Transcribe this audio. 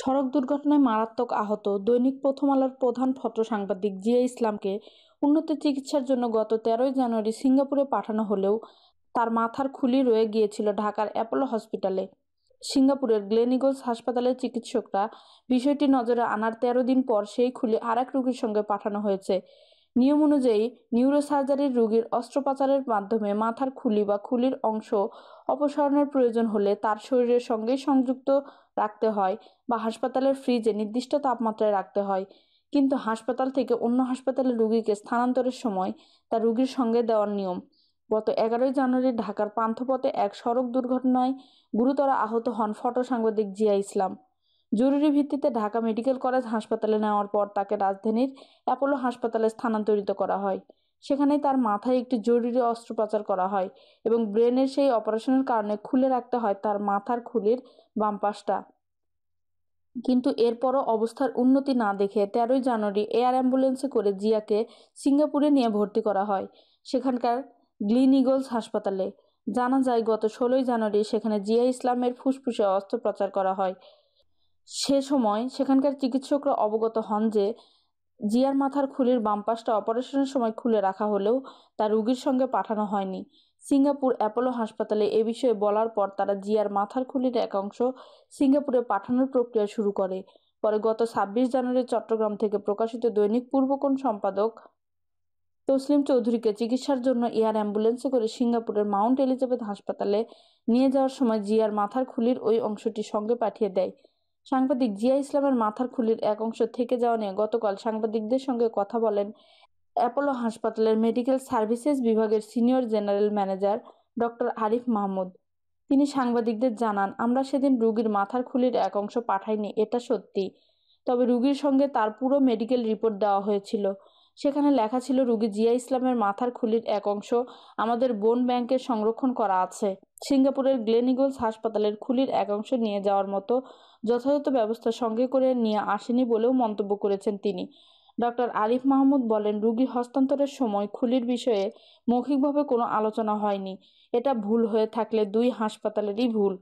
সড়ক দুর্ঘটনায় মারাত্মক আহত দৈনিক প্রথম আলোর প্রধান ফটো সাংবাদিক জিয়া ইসলামকে উন্নত চিকিৎসার জন্য গত তেরোই জানুয়ারি সিঙ্গাপুরে পাঠানো হলেও তার মাথার খুলি রয়ে গিয়েছিল ঢাকার অ্যাপোলো হসপিটালে সিঙ্গাপুরের গ্লেনিগোলস হাসপাতালের চিকিৎসকরা বিষয়টি নজরে আনার তেরো দিন পর সেই খুলে আর রোগীর সঙ্গে পাঠানো হয়েছে নিয়ম অনুযায়ী নিউরোসার্জারির রোগীর অস্ত্রোপচারের মাধ্যমে মাথার খুলি বা খুলির অংশ অপসারণের প্রয়োজন হলে তার শরীরের সঙ্গে সংযুক্ত রাখতে হয় বা হাসপাতালের ফ্রিজে নির্দিষ্ট তাপমাত্রায় রাখতে হয় কিন্তু হাসপাতাল থেকে অন্য হাসপাতালে রুগীকে স্থানান্তরের সময় তা রোগীর সঙ্গে দেওয়ার নিয়ম গত এগারোই জানুয়ারি ঢাকার পান্থপথে এক সড়ক দুর্ঘটনায় গুরুতর আহত হন ফটো সাংবাদিক জিয়া ইসলাম জরুরি ভিত্তিতে ঢাকা মেডিকেল কলেজ হাসপাতালে নেওয়ার পর তাকে রাজধানীর অ্যাপোলো হাসপাতালে স্থানান্তরিত করা হয় সেখানে তার মাথায় একটি জরুরি অস্ত্রোপচার করা হয় এবং ব্রেনের সেই অপারেশনের কারণে খুলে রাখতে হয় তার মাথার খুলির বামপাশটা কিন্তু এরপরও অবস্থার উন্নতি না দেখে তেরোই জানুয়ারি এয়ার অ্যাম্বুলেন্সে করে জিয়াকে সিঙ্গাপুরে নিয়ে ভর্তি করা হয় সেখানকার গ্লিনিগলস হাসপাতালে জানা যায় গত ষোলোই জানুয়ারি সেখানে জিয়া ইসলামের ফুসফুসে অস্ত্রোপচার করা হয় সে সময় সেখানকার চিকিৎসকরা অবগত হন যে জিয়ার মাথার খুলির বামপাশটা অপারেশনের সময় খুলে রাখা হলেও তা রুগীর সঙ্গে পাঠানো হয়নি সিঙ্গাপুর অ্যাপোলো হাসপাতালে এ বিষয়ে বলার পর তারা জিয়ার মাথার খুলির এক অংশ সিঙ্গাপুরে পাঠানোর প্রক্রিয়া শুরু করে পরে গত ছাব্বিশ জানুয়ারি চট্টগ্রাম থেকে প্রকাশিত দৈনিক পূর্বকোণ সম্পাদক তসলিম চৌধুরীকে চিকিৎসার জন্য এয়ার অ্যাম্বুলেন্সে করে সিঙ্গাপুরের মাউন্ট এলিজাবেথ হাসপাতালে নিয়ে যাওয়ার সময় জিয়ার মাথার খুলির ওই অংশটি সঙ্গে পাঠিয়ে দেয় সাংবাদিক জিয়া ইসলামের মাথার খুলির এক অংশ থেকে যাওয়া নিয়ে গতকাল সাংবাদিকদের সঙ্গে কথা বলেন অ্যাপোলো হাসপাতালের মেডিকেল সার্ভিসেস বিভাগের senior general manager doctor Arif Mahmud তিনি সাংবাদিকদের জানান আমরা সেদিন রুগীর মাথার খুলির এক অংশ পাঠাইনি এটা সত্যি তবে রুগীর সঙ্গে তার পুরো মেডিকেল রিপোর্ট দেওয়া হয়েছিল সেখানে লেখা ছিল রুগী জিয়া ইসলামের মাথার খুলির এক অংশ আমাদের বোন ব্যাংকে সংরক্ষণ করা আছে সিঙ্গাপুরের গ্লেনিগোলস হাসপাতালের খুলির এক অংশ নিয়ে যাওয়ার মতো যথাযথ ব্যবস্থা সঙ্গে করে নিয়ে আসেনি বলেও মন্তব্য করেছেন তিনি ডক্টর আরিফ মাহমুদ বলেন রুগী হস্তান্তরের সময় খুলির বিষয়ে মৌখিকভাবে কোনো আলোচনা হয়নি এটা ভুল হয়ে থাকলে দুই হাসপাতালেরই ভুল